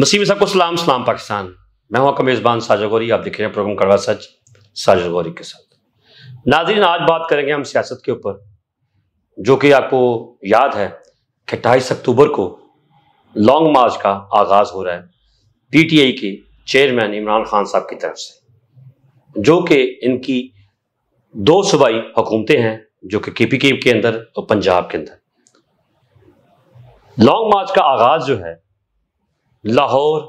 नसीब को सलाम सलाम पाकिस्तान मैं हूं आपका मेज़बान साजा गौरी आप देख रहे हैं प्रोग्राम करवा सच साजा गौरी के साथ नाजरीन आज बात करेंगे हम सियासत के ऊपर जो कि आपको याद है कि अट्ठाईस अक्टूबर को लॉन्ग मार्च का आगाज़ हो रहा है पीटीआई के चेयरमैन इमरान खान साहब की तरफ से जो कि इनकी दो सूबाई हुकूमतें हैं जो कि के पी के अंदर और पंजाब के अंदर लॉन्ग मार्च का आगाज़ जो है लाहौर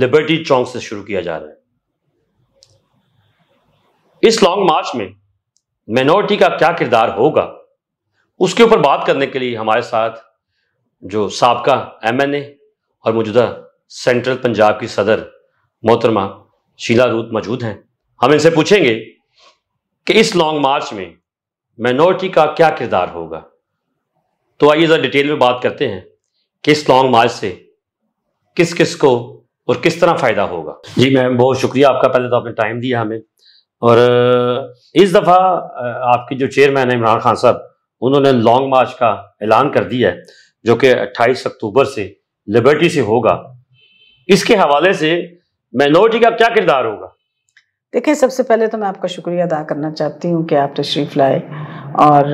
लिबर्टी चौक से शुरू किया जा रहा है इस लॉन्ग मार्च में माइनॉरिटी का क्या किरदार होगा उसके ऊपर बात करने के लिए हमारे साथ जो सबका एमएनए और मौजूदा सेंट्रल पंजाब की सदर मोहतरमा शीला रूत मौजूद हैं हम इनसे पूछेंगे कि इस लॉन्ग मार्च में माइनॉरिटी का क्या किरदार होगा तो आइए ज़रा डिटेल में बात करते हैं कि इस लॉन्ग मार्च से किस किस को और किस तरह फ़ायदा होगा जी मैम बहुत शुक्रिया आपका पहले तो आपने टाइम दिया हमें और इस दफ़ा आपकी जो चेयरमैन है इमरान खान साहब उन्होंने लॉन्ग मार्च का ऐलान कर दिया है जो कि 28 अक्टूबर से लिबर्टी से होगा इसके हवाले से माइनॉरिटी का क्या किरदार होगा देखिए सबसे पहले तो मैं आपका शुक्रिया अदा करना चाहती हूँ कि आप तशरीफ़ लाए और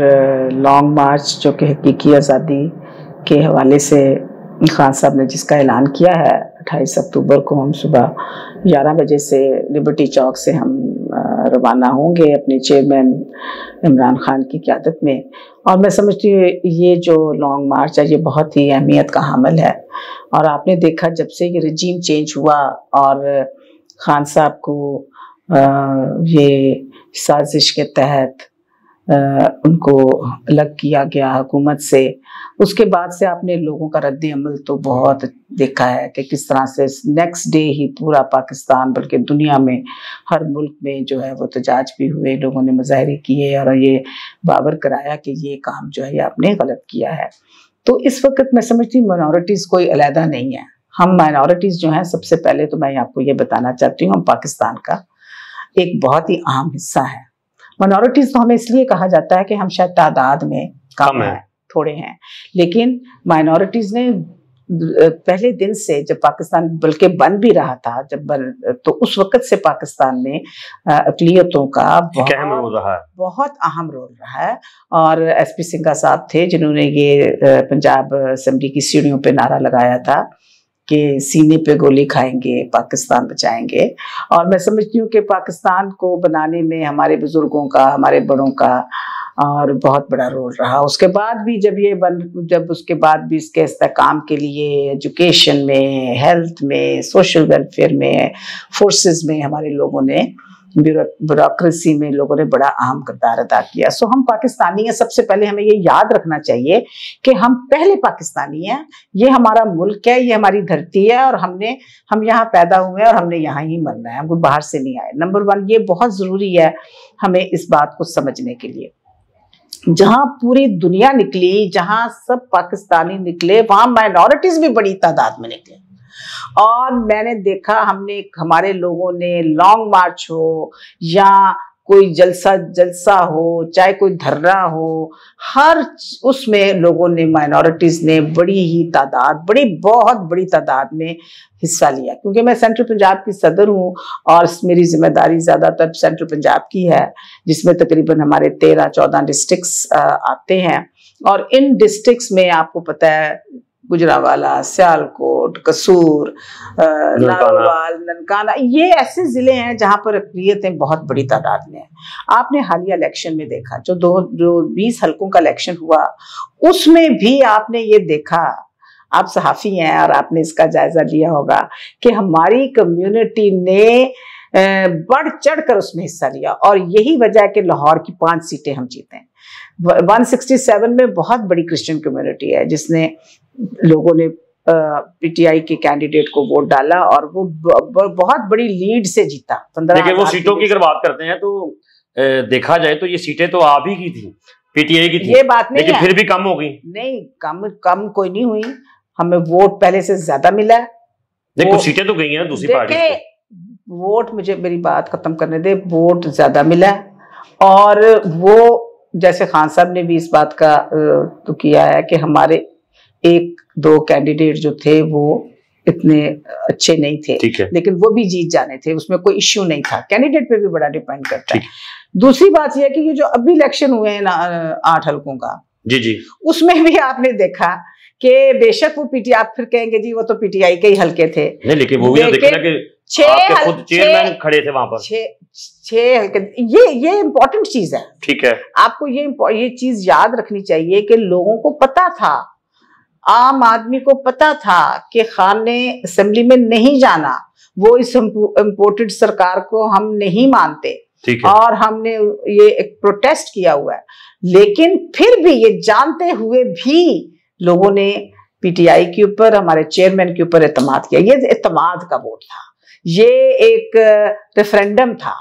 लॉन्ग मार्च जो कि हकीकी आज़ादी के हवाले से खान साहब ने जिसका ऐलान किया है 28 अक्टूबर को हम सुबह 11 बजे से लिबर्टी चौक से हम रवाना होंगे अपने चेयरमैन इमरान खान की क्यादत में और मैं समझती हूँ ये जो लॉन्ग मार्च है ये बहुत ही अहमियत का हमल है और आपने देखा जब से ये रजीम चेंज हुआ और खान साहब को ये साजिश के तहत उनको अलग किया गया हुकूमत से उसके बाद से आपने लोगों का रद्द अमल तो बहुत देखा है कि किस तरह से नेक्स्ट डे ही पूरा पाकिस्तान बल्कि दुनिया में हर मुल्क में जो है वो तजाज भी हुए लोगों ने मुजाहरे किए और ये बाबर कराया कि ये काम जो है आपने गलत किया है तो इस वक्त मैं समझती हूँ माइनॉरिटीज़ कोई अलहदा नहीं है हम माइनॉरिटीज़ जो हैं सबसे पहले तो मैं आपको ये बताना चाहती हूँ हम पाकिस्तान का एक बहुत ही अहम हिस्सा है मनोरिटीज तो हमें इसलिए कहा जाता है कि हम शायद तादाद में कम है थोड़े हैं लेकिन माइनॉरिटीज ने पहले दिन से जब पाकिस्तान बल्कि बन भी रहा था जब बन तो उस वक्त से पाकिस्तान में अकलीतों का बहुत बहुत अहम रोल रहा है और एस पी सिंघा साहब थे जिन्होंने ये पंजाब असम्बली की सीढ़ियों पे नारा लगाया था के सीने पे गोली खाएंगे पाकिस्तान बचाएंगे और मैं समझती हूँ कि पाकिस्तान को बनाने में हमारे बुजुर्गों का हमारे बड़ों का और बहुत बड़ा रोल रहा उसके बाद भी जब ये बन जब उसके बाद भी इसके इस्तेकाम के लिए एजुकेशन में हेल्थ में सोशल वेलफेयर में फोर्सेस में हमारे लोगों ने ब्यूरोसी में लोगों ने बड़ा अहम किरदार अदा किया सो हम पाकिस्तानी हैं सबसे पहले हमें ये याद रखना चाहिए कि हम पहले पाकिस्तानी हैं ये हमारा मुल्क है ये हमारी धरती है और हमने हम यहाँ पैदा हुए हैं और हमने यहाँ ही मरना है हमको बाहर से नहीं आए नंबर वन ये बहुत ज़रूरी है हमें इस बात को समझने के लिए जहाँ पूरी दुनिया निकली जहाँ सब पाकिस्तानी निकले वहाँ माइनॉरिटीज़ भी बड़ी तादाद में निकले और मैंने देखा हमने हमारे लोगों ने लॉन्ग मार्च हो या कोई जलसा जलसा हो चाहे कोई धरना हो हर उसमें लोगों ने माइनॉरिटीज़ ने बड़ी ही तादाद बड़ी बहुत बड़ी तादाद में हिस्सा लिया क्योंकि मैं सेंट्रल पंजाब की सदर हूँ और मेरी जिम्मेदारी ज़्यादातर सेंट्रल पंजाब की है जिसमें तकरीबन हमारे तेरह चौदह डिस्ट्रिक्स आते हैं और इन डिस्ट्रिक्स में आपको पता है गुजरावाला सियालकोट कसूर नारोवाल ननकाना ये ऐसे ज़िले हैं जहाँ पर अक्रियतें बहुत बड़ी तादाद में हैं आपने हालिया इलेक्शन में देखा जो दो जो बीस हलकों का इलेक्शन हुआ उसमें भी आपने ये देखा आप सहाफ़ी हैं और आपने इसका जायज़ा लिया होगा कि हमारी कम्युनिटी ने बढ़ चढ़ कर उसमें हिस्सा लिया और यही वजह है कि लाहौर की पांच सीटें हम जीते हैं 167 में बहुत बड़ी क्रिश्चियन कम्युनिटी है जिसने लोगों ने पीटीआई के कैंडिडेट को वोट डाला और वो बहुत बड़ी लीड से जीता देखिए वो सीटों की अगर बात करते हैं तो देखा जाए तो ये सीटें तो आप ही की थी पीटीआई की थी ये बात नहीं लेकिन फिर भी कम हो गई नहीं कम कम कोई नहीं हुई हमें वोट पहले से ज्यादा मिला देखो सीटें तो गई हैं दूसरी पार्टी वोट मुझे मेरी बात खत्म करने दे वोट ज्यादा मिला और वो जैसे खान साहब ने भी इस बात का तो किया है कि हमारे एक दो कैंडिडेट जो थे वो इतने अच्छे नहीं थे लेकिन वो भी जीत जाने थे उसमें कोई इश्यू नहीं था कैंडिडेट पे भी बड़ा डिपेंड करता है दूसरी बात यह कि ये जो अभी इलेक्शन हुए हैं आठ हल्कों का जी जी उसमें भी आपने देखा कि बेशक वो पीटीआई आप फिर कहेंगे जी वो तो पीटीआई के ही हल्के थे नहीं लेकिन वो भी तो देखना कि छह खुद चेयरमैन खड़े थे वहां पर छह हल्के ये ये इम्पोर्टेंट चीज है ठीक है आपको ये ये चीज याद रखनी चाहिए कि लोगों को पता था आम आदमी को पता था कि खान ने असेंबली में नहीं जाना वो इस इम्पोर्टेड सरकार को हम नहीं मानते और हमने ये एक प्रोटेस्ट किया हुआ है लेकिन फिर भी ये जानते हुए भी लोगों ने पीटीआई के ऊपर हमारे चेयरमैन के ऊपर एतमाद किया ये एतमाद का वोट था ये एक रेफरेंडम था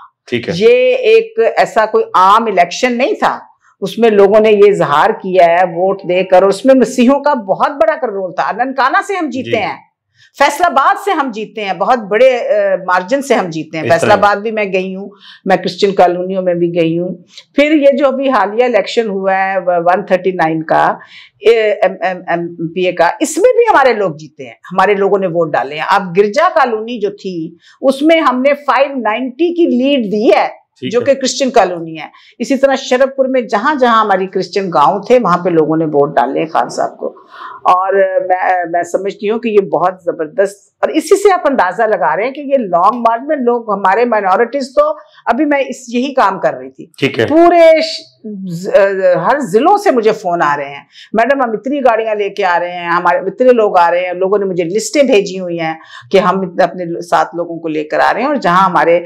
ये एक ऐसा कोई आम इलेक्शन नहीं था उसमें लोगों ने ये इजहार किया है वोट देकर और उसमें मसीहों का बहुत बड़ा कर रोल था ननकाना से हम जीते जी। हैं फैसलाबाद से हम जीते हैं बहुत बड़े मार्जिन से हम जीते हैं फैसलाबाद भी मैं गई हूँ मैं क्रिश्चियन कॉलोनियों में भी गई हूँ फिर ये जो अभी हालिया इलेक्शन हुआ है 139 का एम पी ए का इसमें भी हमारे लोग जीते हैं हमारे लोगों ने वोट डाले हैं अब गिरजा कॉलोनी जो थी उसमें हमने 590 की लीड दी है जो कि क्रिश्चियन कॉलोनी है इसी तरह शरफपुर में जहाँ जहाँ हमारी क्रिश्चियन गांव थे वहाँ पे लोगों ने वोट डाले खान साहब को और मैं मैं समझती हूँ कि ये बहुत ज़बरदस्त और इसी से आप अंदाज़ा लगा रहे हैं कि ये लॉन्ग मार्च में लोग हमारे माइनॉरिटीज़ तो अभी मैं इस यही काम कर रही थी पूरे हर ज़िलों से मुझे फ़ोन आ रहे हैं मैडम हम इतनी गाड़ियां लेके आ रहे हैं हमारे इतने लोग आ रहे हैं लोगों ने मुझे लिस्टें भेजी हुई हैं कि हम अपने सात लोगों को लेकर आ रहे हैं और जहां हमारे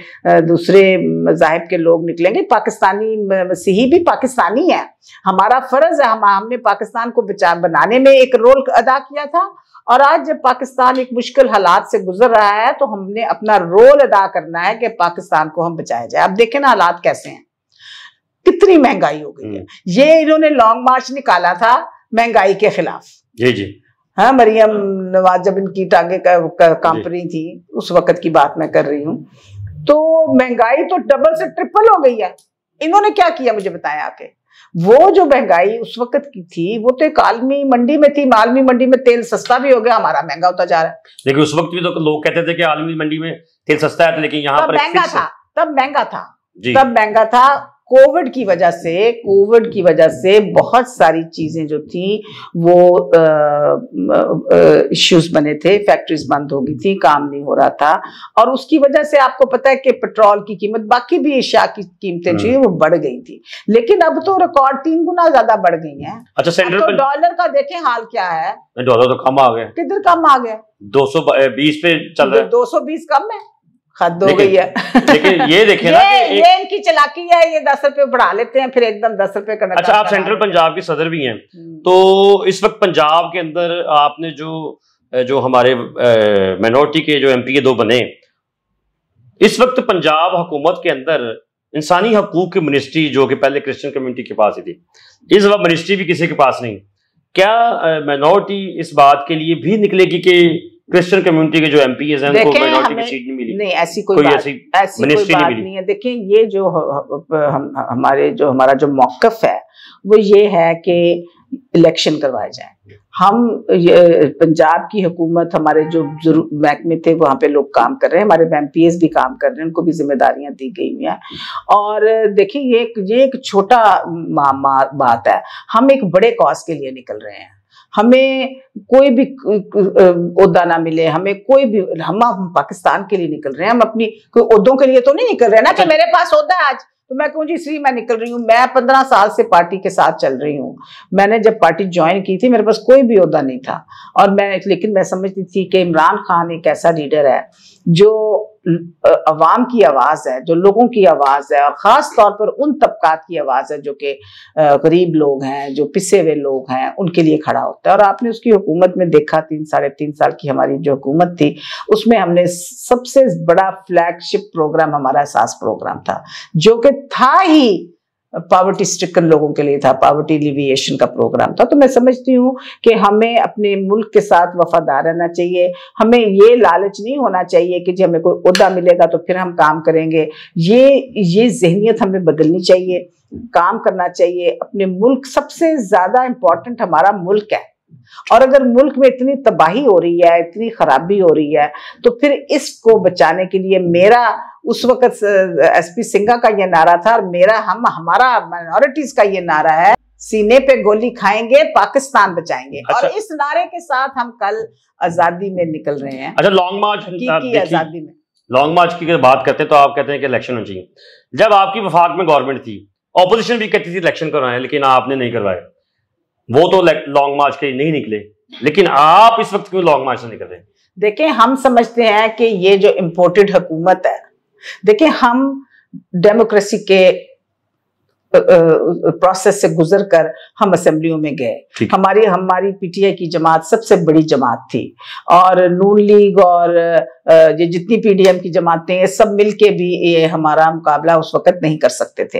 दूसरे मजाहब के लोग निकलेंगे पाकिस्तानी मसीही भी पाकिस्तानी है हमारा फ़र्ज़ है हम हमने पाकिस्तान को बचा बनाने में एक रोल अदा किया था और आज जब पाकिस्तान एक मुश्किल हालात से गुजर रहा है तो हमने अपना रोल अदा करना है कि पाकिस्तान को हम बचाया जाए अब देखें ना हालात कैसे हैं कितनी महंगाई हो गई है हम्म। ये इन्होंने लॉन्ग मार्च निकाला था महंगाई के खिलाफ जी जी हाँ मरियम नवाज जब इनकी टांगे कंपनी थी उस वक्त की बात मैं कर रही हूँ तो महंगाई तो डबल से ट्रिपल हो गई है इन्होंने क्या किया मुझे बताया आके वो जो महंगाई उस वक्त की थी वो तो एक आलमी मंडी में थी आलमी मंडी में तेल सस्ता भी हो गया हमारा महंगा होता जा रहा है लेकिन उस वक्त भी तो लोग कहते थे कि आलमी मंडी में तेल सस्ता है तो लेकिन यहाँ पर महंगा था तब महंगा था तब महंगा था कोविड की वजह से कोविड की वजह से बहुत सारी चीज़ें जो थी वो इश्यूज बने थे फैक्ट्रीज बंद हो गई थी काम नहीं हो रहा था और उसकी वजह से आपको पता है कि पेट्रोल की कीमत बाकी भी एशिया की कीमतें जो है वो बढ़ गई थी लेकिन अब तो रिकॉर्ड तीन गुना ज्यादा बढ़ गई है अच्छा सेंटर तो डॉलर का देखें हाल क्या है डॉलर तो कम आ गया किधर कम आ गया दो सौ बीस पे चल रहा है दो सौ बीस कम है हद हो गई है लेकिन ये देखिए ना ये, ये इनकी चलाकी है ये दस रुपए बढ़ा लेते हैं फिर एकदम दस रुपए का अच्छा आप सेंट्रल पंजाब के सदर भी हैं हम्म। तो इस वक्त पंजाब के अंदर आपने जो जो हमारे माइनॉरिटी के जो एमपी के दो बने इस वक्त पंजाब हुकूमत के अंदर इंसानी हकूक की मिनिस्ट्री जो कि पहले क्रिश्चियन कम्युनिटी के पास ही थी इस वक्त मिनिस्ट्री भी किसी के पास नहीं क्या माइनॉरिटी इस बात के लिए भी निकलेगी कि क्रिश्चियन कम्युनिटी के जो एम पी हैं उनको मेजोरिटी सीट नहीं मिली नहीं ऐसी कोई, ऐसी, ऐसी कोई बात नहीं, नहीं है देखिए ये जो हम हमारे जो हमारा जो मौकफ है वो ये है कि इलेक्शन करवाए जाए हम पंजाब की हुकूमत हमारे जो महकमे थे वहाँ पे लोग काम कर रहे हैं हमारे एम भी काम कर रहे हैं उनको भी जिम्मेदारियाँ दी गई हुई हैं और देखिए ये ये एक छोटा बात है हम एक बड़े कॉज के लिए निकल रहे हैं हमें कोई भी उहदा ना मिले हमें कोई भी हम पाकिस्तान के लिए निकल रहे हैं हम अपनी कोई उहदों के लिए तो नहीं निकल रहे ना कि मेरे पास उहदा है आज तो मैं कहूँ जी इसलिए मैं निकल रही हूँ मैं पंद्रह साल से पार्टी के साथ चल रही हूँ मैंने जब पार्टी ज्वाइन की थी मेरे पास कोई भी उहदा नहीं था और मैं लेकिन मैं समझती थी कि इमरान खान एक ऐसा लीडर है जो अवाम की आवाज़ है जो लोगों की आवाज़ है और ख़ास तौर पर उन तबकात की आवाज़ है जो कि गरीब लोग हैं जो पिसे हुए लोग हैं उनके लिए खड़ा होता है और आपने उसकी हुकूमत में देखा तीन साढ़े तीन साल की हमारी जो हुकूमत थी उसमें हमने सबसे बड़ा फ्लैगशिप प्रोग्राम हमारा एहसास प्रोग्राम था जो कि था ही पावर्टी स्ट्रिकन लोगों के लिए था पावर्टी लिविएशन का प्रोग्राम था तो मैं समझती हूँ कि हमें अपने मुल्क के साथ वफादार रहना चाहिए हमें ये लालच नहीं होना चाहिए कि जी हमें कोई उहदा मिलेगा तो फिर हम काम करेंगे ये ये जहनीत हमें बदलनी चाहिए काम करना चाहिए अपने मुल्क सबसे ज़्यादा इम्पॉर्टेंट हमारा मुल्क है और अगर मुल्क में इतनी तबाही हो रही है इतनी खराबी हो रही है तो फिर इसको बचाने के लिए मेरा उस वक्त एसपी सिंगा का ये नारा था और मेरा हम हमारा माइनॉरिटीज का ये नारा है सीने पे गोली खाएंगे पाकिस्तान बचाएंगे अच्छा, और इस नारे के साथ हम कल आजादी में निकल रहे हैं अच्छा लॉन्ग मार्च की आजादी में लॉन्ग मार्च की बात करते हैं तो आप कहते हैं कि इलेक्शन होनी चाहिए जब आपकी वफाक में गवर्नमेंट थी ऑपोजिशन भी कहती थी इलेक्शन करवाए लेकिन आपने नहीं करवाया वो तो लॉन्ग मार्च के नहीं निकले लेकिन आप इस वक्त क्यों लॉन्ग मार्च नहीं कर रहे देखिए हम समझते हैं कि ये जो इम्पोर्टेड हुकूमत है देखिए हम डेमोक्रेसी के प्रोसेस से गुजर कर हम असम्बलियों में गए हमारी हमारी पीटीआई की जमात सबसे बड़ी जमात थी और नून लीग और ये जितनी पीडीएम की जमातें हैं सब मिलके भी ये हमारा मुकाबला उस वक्त नहीं कर सकते थे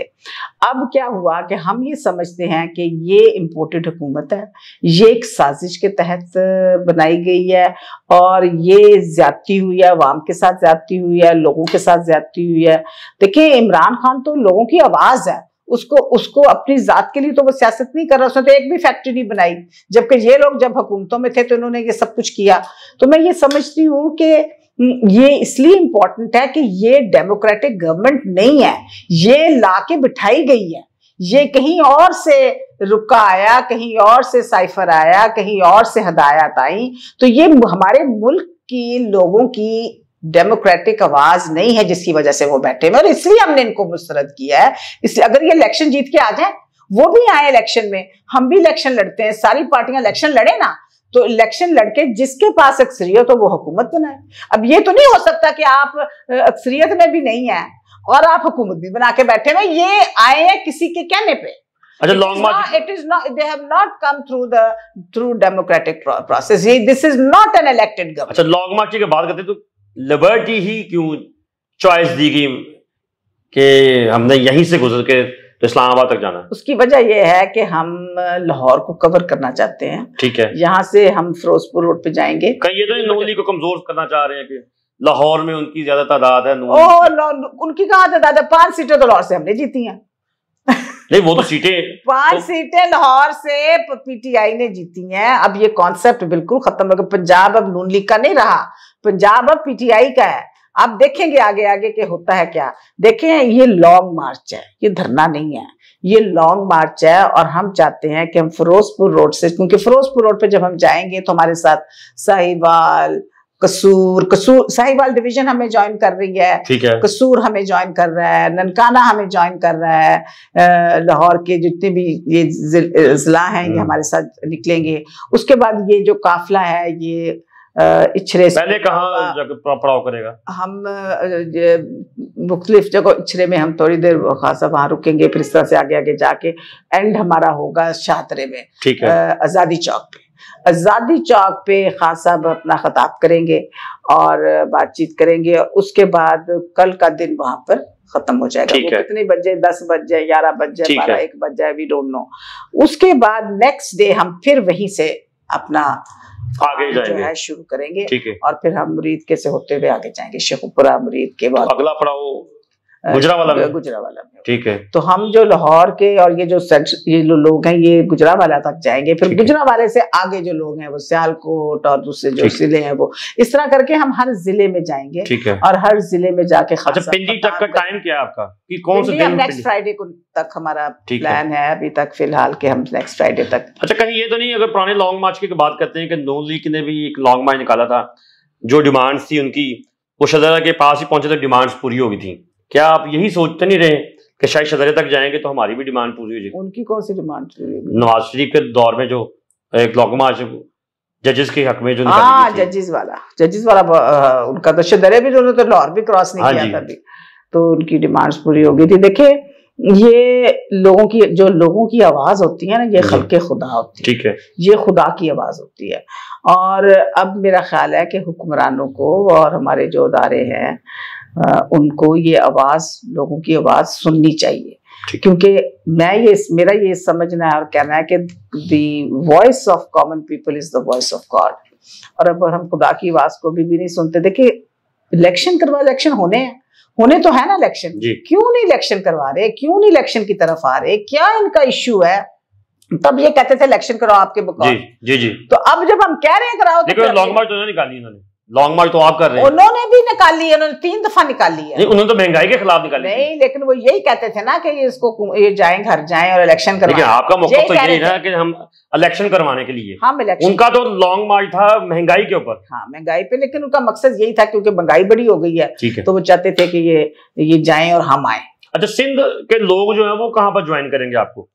अब क्या हुआ कि हम ये समझते हैं कि ये इम्पोर्टेड हुकूमत है ये एक साजिश के तहत बनाई गई है और ये ज्यादती हुई है अवाम के साथ ज्यादती हुई है लोगों के साथ ज्यादती हुई है देखिए इमरान खान तो लोगों की आवाज़ है उसको उसको अपनी जात के लिए तो वो सियासत नहीं कर रहा उसने तो एक भी फैक्ट्री नहीं बनाई जबकि ये लोग जब हुकूमतों में थे तो इन्होंने ये सब कुछ किया तो मैं ये समझती हूँ कि हम्म, ये इसलिए इम्पोर्टेंट है कि ये डेमोक्रेटिक गवर्नमेंट नहीं है ये ला के बिठाई गई है ये कहीं और से रुका आया कहीं और से साइफर आया कहीं और से हदायत आई तो ये हमारे मुल्क की लोगों की डेमोक्रेटिक आवाज नहीं है जिसकी वजह से वो बैठे हुए और इसलिए हमने इनको मुस्तरद किया है इसलिए अगर ये इलेक्शन जीत के आ जाए वो भी आए इलेक्शन में हम भी इलेक्शन लड़ते हैं सारी पार्टियां इलेक्शन लड़े ना तो इलेक्शन लड़के जिसके पास अक्सरियत हो तो वो हुकूमत बनाए अब ये तो नहीं हो सकता कि आप अक्सरियत में भी नहीं है और आप हुकूमत भी बना के बैठे हुए ये आए हैं किसी के कहने पे अच्छा long march it is not they have not come through the through democratic process this is not an elected government अच्छा लॉन्ग मार्च की बात करते तो लिबर्टी ही क्यों चॉइस दी गई कि हमने यहीं से गुजर के तो इस्लामाबाद तक जाना उसकी वजह यह है कि हम लाहौर को कवर करना चाहते हैं ठीक है यहाँ से हम फिरोजपुर रोड पे जाएंगे कहीं ये तो नोली को कमजोर करना चाह रहे हैं कि लाहौर में उनकी ज्यादा तादाद है ओ, उनकी कहाँ तादाद है पांच सीटें तो लाहौर से हमने जीती हैं नहीं वो तो सीटें पांच तो... सीटें लाहौर से पीटीआई ने जीती हैं अब ये कॉन्सेप्ट बिल्कुल खत्म हो गया पंजाब अब नून लीग का नहीं रहा पंजाब अब पीटीआई का है आप देखेंगे आगे आगे के होता है क्या देखें ये लॉन्ग मार्च है ये धरना नहीं है ये लॉन्ग मार्च है और हम चाहते हैं कि हम फिरोजपुर रोड से क्योंकि फिरोजपुर रोड पे जब हम जाएंगे तो हमारे साथ साहिवाल कसूर कसूर साहिवाल डिवीजन हमें ज्वाइन कर रही है ठीक है कसूर हमें ज्वाइन कर रहा है ननकाना हमें ज्वाइन कर रहा है लाहौर के जितने भी ये जिला हैं ये हम्म। हमारे साथ निकलेंगे उसके बाद ये जो काफिला है ये इछरे पहले पड़ाव करेगा हम मुख्तलिफ जगह इछरे में हम थोड़ी देर खासा वहां रुकेंगे फिर इस तरह से आगे आगे जाके एंड हमारा होगा शाहरे में ठीक है आज़ादी चौक पे आज़ादी चौक पे खास साहब अपना ख़ताब करेंगे और बातचीत करेंगे उसके बाद कल का दिन वहाँ पर खत्म हो जाएगा वो कितने बज जाए दस बज जाए ग्यारह बज जाए बारह एक बज जाए वी डोंट नो उसके बाद नेक्स्ट डे हम फिर वहीं से अपना आगे जाएंगे जो है शुरू करेंगे और फिर हम मुरीद के से होते हुए आगे जाएंगे शेखपुरा मुरीद के बाद अगला पड़ाव वाला में वाला में ठीक है तो हम जो लाहौर के और ये जो सेक्स ये जो लोग हैं ये गुजरा वाला तक जाएंगे फिर गुजरा वाले से आगे जो लोग हैं वो सियालकोट और दूसरे जो जिले हैं वो इस तरह करके हम हर जिले में जाएंगे ठीक है और हर जिले में जाके अच्छा, पिंडी तक का टाइम क्या आपका कि कौन सा नेक्स्ट फ्राइडे को तक हमारा प्लान है अभी तक फिलहाल के हम नेक्स्ट फ्राइडे तक अच्छा कहीं ये तो नहीं अगर पुराने लॉन्ग मार्च की तो बात करते हैं कि नो लीक ने भी एक लॉन्ग मार्च निकाला था जो डिमांड थी उनकी वो शजारा के पास ही पहुंचे तो डिमांड्स पूरी हो गई थी क्या आप यही सोचते नहीं रहे कि शायद सदरे तक जाएंगे तो हमारी भी डिमांड पूरी हो जाएगी उनकी कौन सी डिमांड नवाज शरीफ के दौर में जो एक लॉकमार्च जजेस के हक में जो हाँ जजेस वाला जजेस वाला उनका तो शदरे भी उन्होंने तो लाहौर भी क्रॉस नहीं हाँ किया था अभी तो उनकी डिमांड्स पूरी हो गई थी देखिए ये लोगों की जो लोगों की आवाज होती है ना ये खल के खुदा होती है ठीक है ये खुदा की आवाज होती है और अब मेरा ख्याल है कि हुक्मरानों को और हमारे जो अदारे हैं उनको ये आवाज़ लोगों की आवाज़ सुननी चाहिए क्योंकि मैं ये मेरा ये समझना है और कहना है कि the voice of common people is the voice of God और अब हम खुदा की आवाज़ को भी, भी नहीं सुनते देखिए इलेक्शन करवा इलेक्शन होने हैं होने तो है ना इलेक्शन क्यों नहीं इलेक्शन करवा रहे क्यों नहीं इलेक्शन की तरफ आ रहे क्या इनका इश्यू है तब ये कहते थे इलेक्शन कराओ आपके जी जी जी तो अब जब हम कह रहे हैं कराओ तो लॉन्ग तो मार्च निकाली इन्होंने लॉन्ग मार्च तो आप कर रहे हैं उन्होंने भी निकाल ली उन्होंने तीन दफा निकाली है नहीं उन्होंने तो महंगाई के खिलाफ निकाली नहीं लेकिन वो यही कहते थे ना कि इसको ये जाएं घर जाएं और इलेक्शन करवाएं आपका मौका तो यही ना कि हम इलेक्शन करवाने के लिए हम इलेक्शन उनका तो लॉन्ग मार्च था महंगाई के ऊपर हाँ महंगाई पे लेकिन उनका मकसद यही था क्योंकि महंगाई बड़ी हो गई है तो वो चाहते थे कि ये ये जाए और हम आए अच्छा सिंध के लोग जो है वो कहाँ पर ज्वाइन करेंगे आपको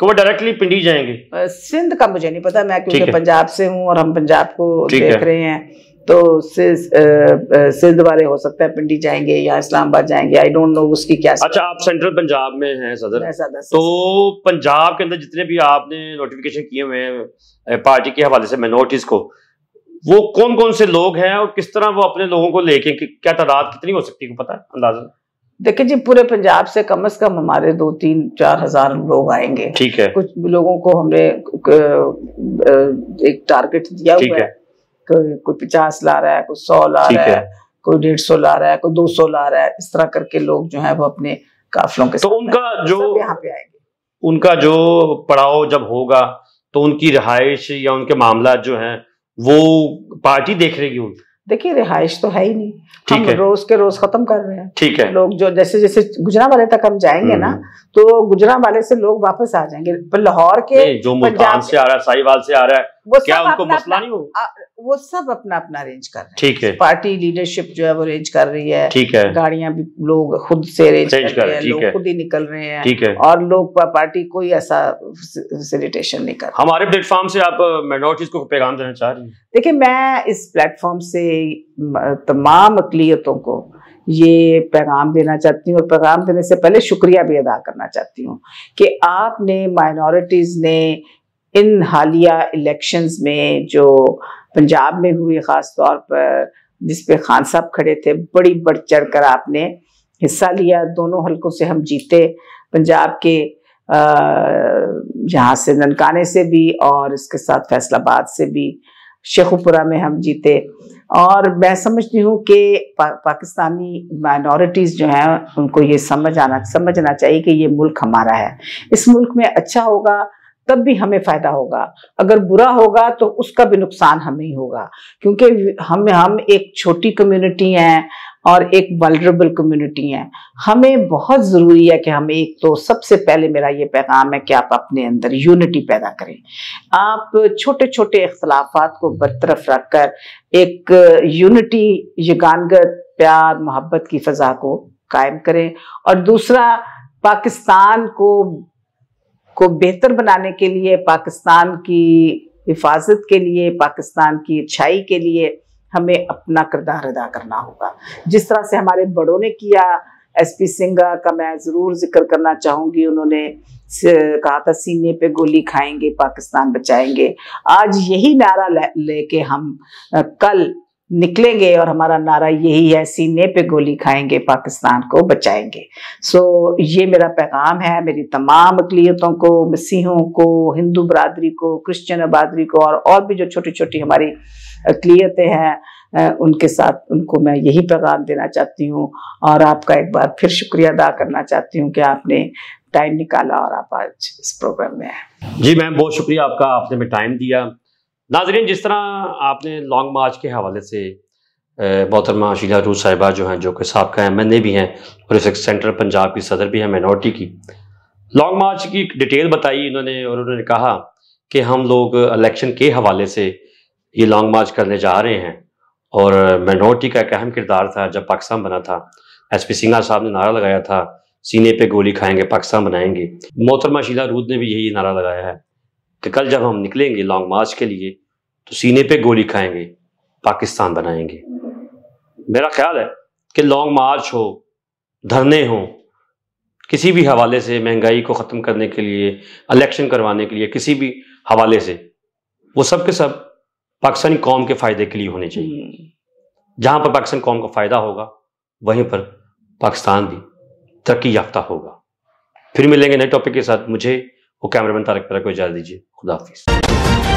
तो वो डायरेक्टली पिंडी जाएंगे सिंध का मुझे नहीं पता मैं क्योंकि पंजाब से हूँ और हम पंजाब को देख रहे हैं तो उससे सिर्द वाले हो सकता है पिंडी जाएंगे या इस्लामाबाद जाएंगे आई डोंट नो उसकी क्या अच्छा आप सेंट्रल पंजाब में हैं सदर तो पंजाब के अंदर जितने भी आपने नोटिफिकेशन किए हुए हैं पार्टी के हवाले से माइनॉरिटीज को वो कौन कौन से लोग हैं और किस तरह वो अपने लोगों को लेके कि क्या तादाद कितनी हो सकती है पता है अंदाजा देखिए जी पूरे पंजाब से कम से कम हमारे दो तीन चार हजार लोग आएंगे ठीक है कुछ लोगों को हमने एक टारगेट दिया हुआ है कोई पचास ला रहा है कोई सौ ला रहा है, कोई डेढ़ सौ ला रहा है कोई दो सौ ला रहा है इस तरह करके लोग जो है वो अपने काफिलों के तो उनका जो यहाँ पे आएंगे उनका जो पड़ाव जब होगा तो उनकी रिहाइश या उनके मामला जो है वो पार्टी देख रहेगी उनकी देखिए रिहाइश तो है ही नहीं ठीक हम रोज के रोज खत्म कर रहे हैं ठीक है लोग जो जैसे जैसे गुजरा वाले तक हम जाएंगे ना हम्म। तो गुजरा वाले से लोग वापस आ जाएंगे लाहौर के जो मुल्तान से आ रहा है साहिवाल से आ रहा है वो सब क्या उनको मसला नहीं हो वो सब अपना अपना अरेंज कर रहे हैं ठीक है पार्टी लीडरशिप जो है वो अरेंज कर रही है ठीक है गाड़ियां भी लोग खुद से अरेंज कर रहे हैं लोग खुद ही निकल रहे हैं ठीक है और लोग पार्टी कोई ऐसा फैसिलिटेशन नहीं कर हमारे प्लेटफॉर्म से आप माइनॉरिटीज को पैगाम देना चाह रही है देखिये मैं इस प्लेटफॉर्म से तमाम अकलीतों को ये पैगाम देना चाहती हूँ और पैगाम देने से पहले शुक्रिया भी अदा करना चाहती हूँ कि आपने माइनॉरिटीज़ ने इन हालिया इलेक्शंस में जो पंजाब में हुई ख़ास तौर पर जिस पे खान साहब खड़े थे बड़ी बढ़ चढ़ कर आपने हिस्सा लिया दोनों हलकों से हम जीते पंजाब के यहाँ से ननकाने से भी और इसके साथ फैसलाबाद से भी शेखुपुरा में हम जीते और मैं समझती हूँ कि पा, पाकिस्तानी माइनॉरिटीज़ जो हैं उनको ये समझ आना समझना चाहिए कि ये मुल्क हमारा है इस मुल्क में अच्छा होगा तब भी हमें फायदा होगा अगर बुरा होगा तो उसका भी नुकसान हमें ही होगा क्योंकि हम हम एक छोटी कम्युनिटी हैं और एक वलरेबल कम्युनिटी है हमें बहुत ज़रूरी है कि हम एक तो सबसे पहले मेरा ये पैगाम है कि आप अपने अंदर यूनिटी पैदा करें आप छोटे छोटे अख्तलाफात को बरतरफ रख कर एक यूनिटी यगानगत प्यार मोहब्बत की फ़जा को कायम करें और दूसरा पाकिस्तान को को बेहतर बनाने के लिए पाकिस्तान की हिफाजत के लिए पाकिस्तान की अच्छाई के लिए हमें अपना किरदार अदा करना होगा जिस तरह से हमारे बड़ों ने किया एस पी सिंगा का मैं ज़रूर जिक्र करना चाहूँगी उन्होंने कहा था सीने पे गोली खाएंगे पाकिस्तान बचाएंगे आज यही नारा लेके ले हम कल निकलेंगे और हमारा नारा यही है सीने पे गोली खाएंगे पाकिस्तान को बचाएंगे सो ये मेरा पैगाम है मेरी तमाम अकलीतों को मसीहों को हिंदू बरदरी को क्रिश्चियन बरदरी को और और भी जो छोटी छोटी हमारी अकलीतें हैं उनके साथ उनको मैं यही पैगाम देना चाहती हूँ और आपका एक बार फिर शुक्रिया अदा करना चाहती हूँ कि आपने टाइम निकाला और आप आज इस प्रोग्राम में हैं जी मैम बहुत शुक्रिया आपका आपने टाइम दिया नाजरीन जिस तरह आपने लॉन्ग मार्च के हवाले से मोहतरमा शीला रू साहिबा जो हैं जो कि सबका एम एन ए भी हैं और इस सेंट्रल पंजाब की सदर भी हैं माइनॉरिटी की लॉन्ग मार्च की डिटेल बताई इन्होंने और उन्होंने कहा कि हम लोग इलेक्शन के हवाले से ये लॉन्ग मार्च करने जा रहे हैं और माइनॉरिटी का एक अहम किरदार था जब पाकिस्तान बना था एस पी सिंगा साहब ने नारा लगाया था सीने पर गोली खाएंगे पाकिस्तान बनाएंगे मोहतरमा शीला रूद ने भी यही नारा लगाया है कि कल जब हम निकलेंगे लॉन्ग मार्च के लिए तो सीने पे गोली खाएंगे पाकिस्तान बनाएंगे मेरा ख्याल है कि लॉन्ग मार्च हो धरने हो किसी भी हवाले से महंगाई को ख़त्म करने के लिए इलेक्शन करवाने के लिए किसी भी हवाले से वो सब के सब पाकिस्तानी कौम के फ़ायदे के लिए होने चाहिए हम्म। जहाँ पर पाकिस्तान कौम को फ़ायदा होगा वहीं पर पाकिस्तान भी तरक्की याफ्ता होगा फिर मिलेंगे नए टॉपिक के साथ मुझे वो कैमरामैन तारक पैरा को इजाज़ दीजिए खुदाफिज